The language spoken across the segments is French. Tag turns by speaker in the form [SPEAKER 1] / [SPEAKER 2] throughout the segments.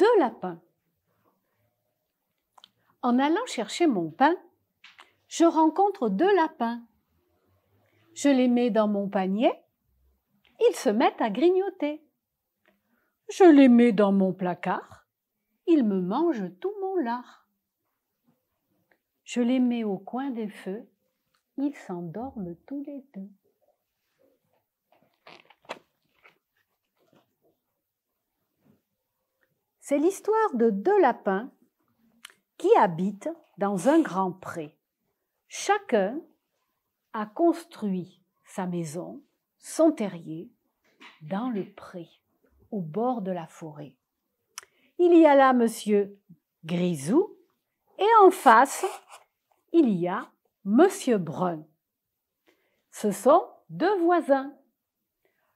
[SPEAKER 1] deux lapins. En allant chercher mon pain, je rencontre deux lapins. Je les mets dans mon panier, ils se mettent à grignoter. Je les mets dans mon placard, ils me mangent tout mon lard. Je les mets au coin des feux, ils s'endorment tous les deux. C'est l'histoire de deux lapins qui habitent dans un grand pré. Chacun a construit sa maison, son terrier, dans le pré, au bord de la forêt. Il y a là monsieur Grisou et en face, il y a monsieur Brun. Ce sont deux voisins.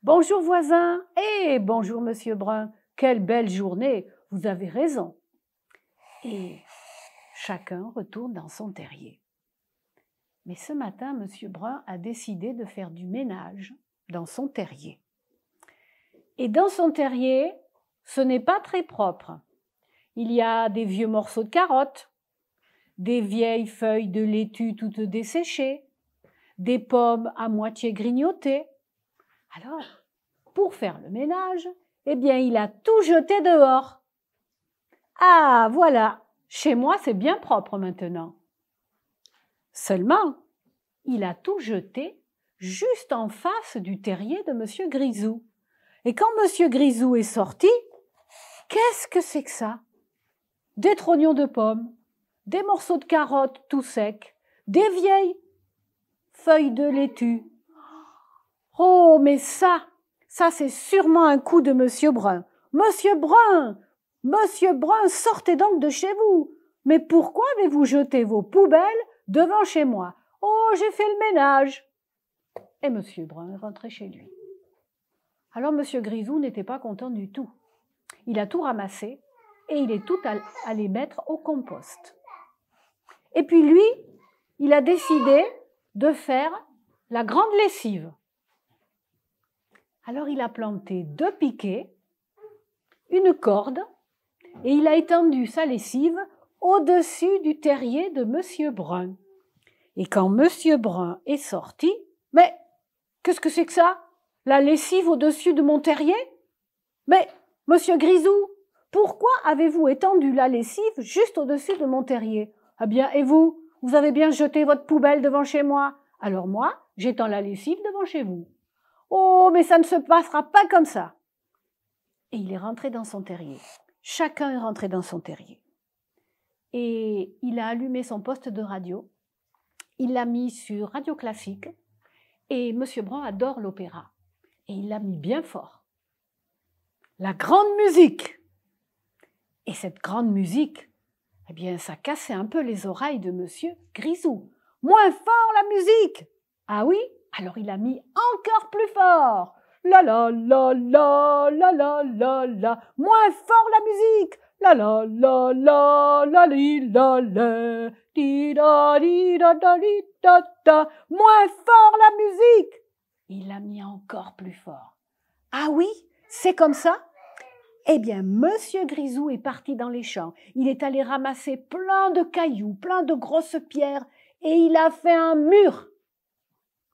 [SPEAKER 1] Bonjour voisin et bonjour monsieur Brun. Quelle belle journée. Vous avez raison. Et chacun retourne dans son terrier. Mais ce matin, M. Brun a décidé de faire du ménage dans son terrier. Et dans son terrier, ce n'est pas très propre. Il y a des vieux morceaux de carottes, des vieilles feuilles de laitue toutes desséchées, des pommes à moitié grignotées. Alors, pour faire le ménage, eh bien, il a tout jeté dehors. Ah, voilà, chez moi c'est bien propre maintenant. Seulement, il a tout jeté juste en face du terrier de Monsieur Grisou. Et quand Monsieur Grisou est sorti, qu'est-ce que c'est que ça Des trognons de pommes, des morceaux de carottes tout secs, des vieilles feuilles de laitue. Oh, mais ça, ça c'est sûrement un coup de Monsieur Brun. Monsieur Brun, Monsieur Brun, sortez donc de chez vous. Mais pourquoi avez-vous jeté vos poubelles devant chez moi Oh, j'ai fait le ménage. Et Monsieur Brun rentré chez lui. Alors Monsieur Grisou n'était pas content du tout. Il a tout ramassé et il est tout allé mettre au compost. Et puis lui, il a décidé de faire la grande lessive. Alors il a planté deux piquets, une corde et il a étendu sa lessive au-dessus du terrier de Monsieur Brun. Et quand Monsieur Brun est sorti, mais qu'est-ce que c'est que ça La lessive au-dessus de mon terrier Mais Monsieur Grisou, pourquoi avez-vous étendu la lessive juste au-dessus de mon terrier Eh bien, et vous Vous avez bien jeté votre poubelle devant chez moi Alors moi, j'étends la lessive devant chez vous. Oh, mais ça ne se passera pas comme ça. Et il est rentré dans son terrier. Chacun est rentré dans son terrier. Et il a allumé son poste de radio. Il l'a mis sur Radio Classique. Et M. Brun adore l'opéra. Et il l'a mis bien fort. La grande musique Et cette grande musique, eh bien, ça cassait un peu les oreilles de M. Grisou. Moins fort la musique Ah oui Alors il a mis encore plus fort la la la la la la la la. Moins fort la musique. La la la la la li la la. Di da di da Moins fort la musique. Il l'a mis encore plus fort. Ah oui, c'est comme ça eh bien, Monsieur Grisou est parti dans les champs. Il est allé ramasser plein de cailloux, plein de grosses pierres, et il a fait un mur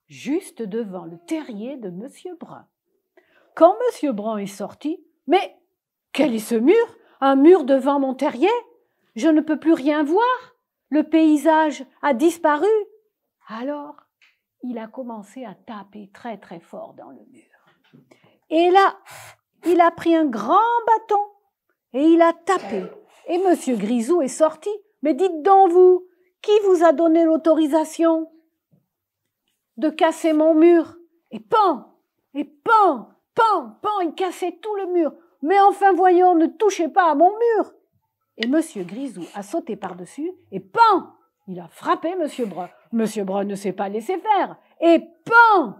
[SPEAKER 1] juste devant le terrier de Monsieur Brun. Quand M. Brun est sorti, mais quel est ce mur Un mur devant mon terrier Je ne peux plus rien voir. Le paysage a disparu. Alors, il a commencé à taper très très fort dans le mur. Et là, il a pris un grand bâton et il a tapé. Et M. Grisou est sorti. Mais dites donc vous, qui vous a donné l'autorisation de casser mon mur Et pan Et pan Pan, pan, il cassait tout le mur. Mais enfin, voyons, ne touchez pas à mon mur. Et Monsieur Grisou a sauté par-dessus et pan, il a frappé Monsieur Brun. Monsieur Brun ne s'est pas laissé faire. Et pan,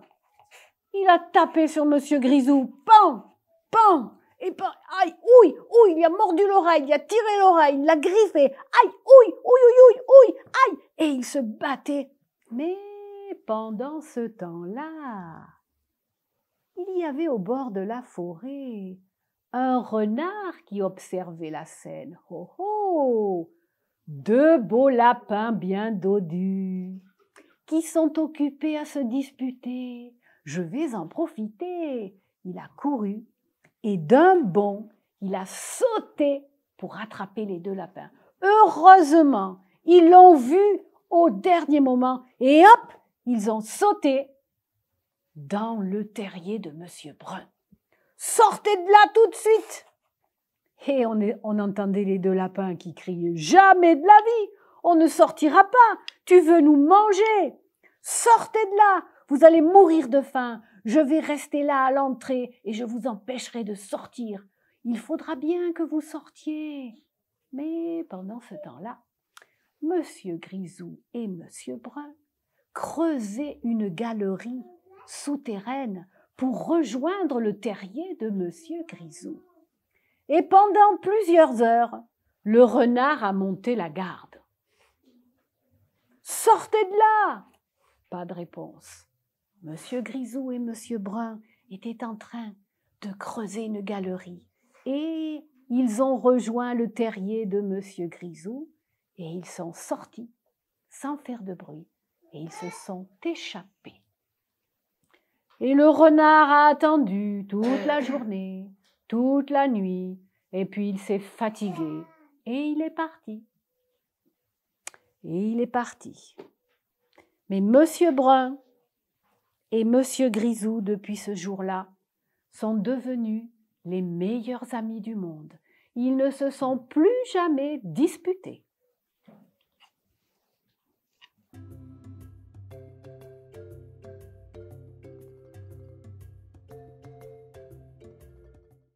[SPEAKER 1] il a tapé sur Monsieur Grisou. Pan, pan, et pan, aïe, ouille, ouille, il a mordu l'oreille, il a tiré l'oreille, il l'a griffé. Aïe, ouille, ouille, ouille, ouille, aïe. Et il se battait. Mais pendant ce temps-là, il y avait au bord de la forêt un renard qui observait la scène. Oh oh Deux beaux lapins bien dodus qui sont occupés à se disputer. Je vais en profiter. Il a couru et d'un bond, il a sauté pour attraper les deux lapins. Heureusement, ils l'ont vu au dernier moment et hop, ils ont sauté dans le terrier de M. Brun. Sortez de là tout de suite Et on, entendait les deux lapins qui criaient Jamais de la vie On ne sortira pas Tu veux nous manger Sortez de là Vous allez mourir de faim Je vais rester là à l'entrée et je vous empêcherai de sortir. Il faudra bien que vous sortiez. Mais pendant ce temps-là, Monsieur Grisou et M. Brun creusaient une galerie souterraine pour rejoindre le terrier de M. Grisou. Et pendant plusieurs heures, le renard a monté la garde. Sortez de là Pas de réponse. Monsieur Grisou et Monsieur Brun étaient en train de creuser une galerie et ils ont rejoint le terrier de Monsieur Grisou et ils sont sortis sans faire de bruit et ils se sont échappés. Et le renard a attendu toute la journée, toute la nuit, et puis il s'est fatigué, et il est parti. Et il est parti. Mais Monsieur Brun et Monsieur Grisou, depuis ce jour-là, sont devenus les meilleurs amis du monde. Ils ne se sont plus jamais disputés.